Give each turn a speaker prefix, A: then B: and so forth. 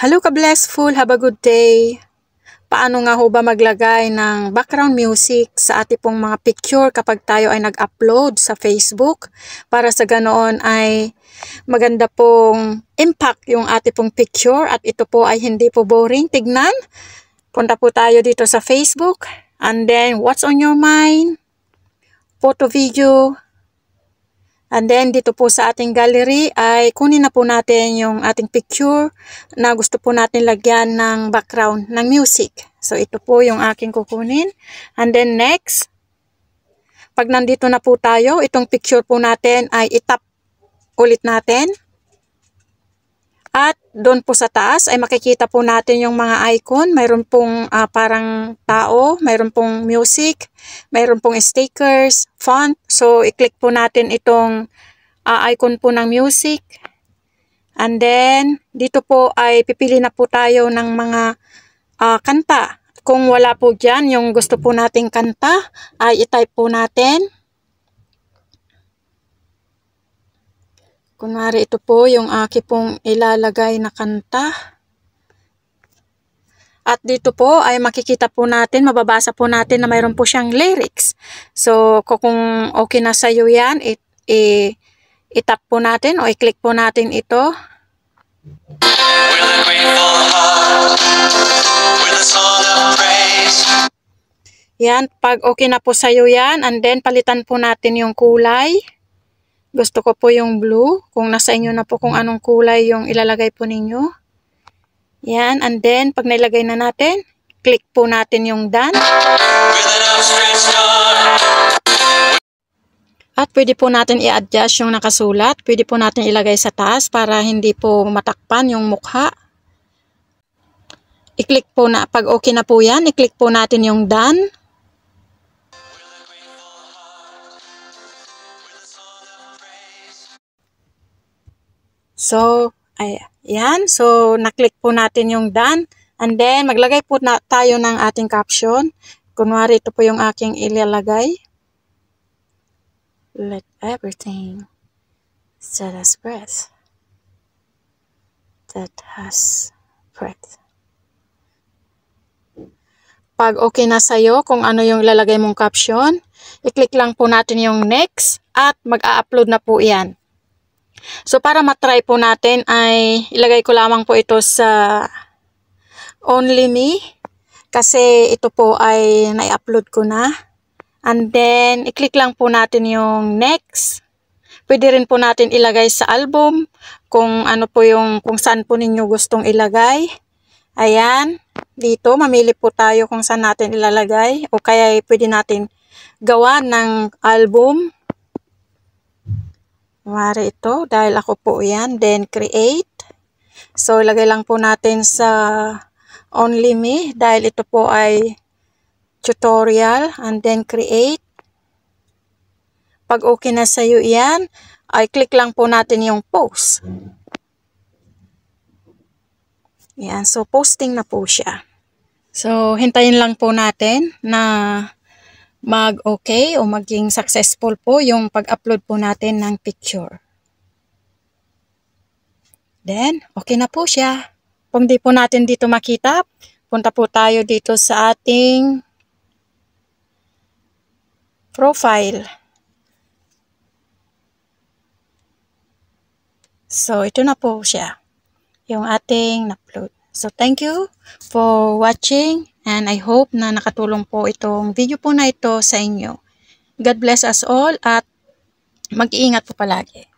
A: Hello ka blessful, have a good day. Paano nga ho ba maglagay ng background music sa ating pong mga picture kapag tayo ay nag-upload sa Facebook para sa ganoon ay maganda pong impact yung ating pong picture at ito po ay hindi po boring. Tignan, punta po tayo dito sa Facebook and then what's on your mind? Photo video, And then dito po sa ating gallery ay kunin na po natin yung ating picture na gusto po natin lagyan ng background ng music. So ito po yung aking kukunin. And then next, pag nandito na po tayo, itong picture po natin ay itap ulit natin. At doon po sa taas ay makikita po natin yung mga icon. Mayroon pong uh, parang tao, mayroon pong music, mayroon pong stickers, font. So i-click po natin itong uh, icon po ng music. And then dito po ay pipili na po tayo ng mga uh, kanta. Kung wala po dyan yung gusto po nating kanta ay itype po natin. Kunwari ito po yung aki pong ilalagay na kanta. At dito po ay makikita po natin, mababasa po natin na mayroon po siyang lyrics. So kung okay na sa iyo yan, it, itap po natin o i-click po natin ito. Yan, pag okay na po sa'yo yan, and then palitan po natin yung kulay. Gusto ko po yung blue. Kung nasa inyo na po kung anong kulay yung ilalagay po ninyo. Yan. And then, pag nilagay na natin, click po natin yung done. At pwede po natin i-adjust yung nakasulat. Pwede po natin ilagay sa taas para hindi po matakpan yung mukha. I-click po na, pag okay na po yan, i-click po natin yung done. So, ayan. So, naklik po natin yung done. And then, maglagay po na tayo ng ating caption. Kunwari, ito po yung aking ilalagay. Let everything that has breath that has breath. Pag okay na sa'yo kung ano yung ilalagay mong caption, i-click lang po natin yung next at mag-upload na po yan. So para matry po natin ay ilagay ko lamang po ito sa Only Me kasi ito po ay nai-upload ko na. And then i-click lang po natin yung next. Pwede rin po natin ilagay sa album kung ano po yung kung saan po ninyo gustong ilagay. Ayan, dito mamili po tayo kung saan natin ilalagay o kaya pwede natin gawa ng album Mari ito dahil ako po yan. Then create. So ilagay lang po natin sa only me dahil ito po ay tutorial and then create. Pag okay na sa iyo yan, ay click lang po natin yung post. Yan, so posting na po siya. So hintayin lang po natin na mag-okay o maging successful po yung pag-upload po natin ng picture. Then, okay na po siya. Kung di po natin dito makita, punta po tayo dito sa ating profile. So, ito na po siya. Yung ating upload. So, thank you for watching and I hope na nakatulong po itong video po na ito sa inyo. God bless us all at mag-iingat po palagi.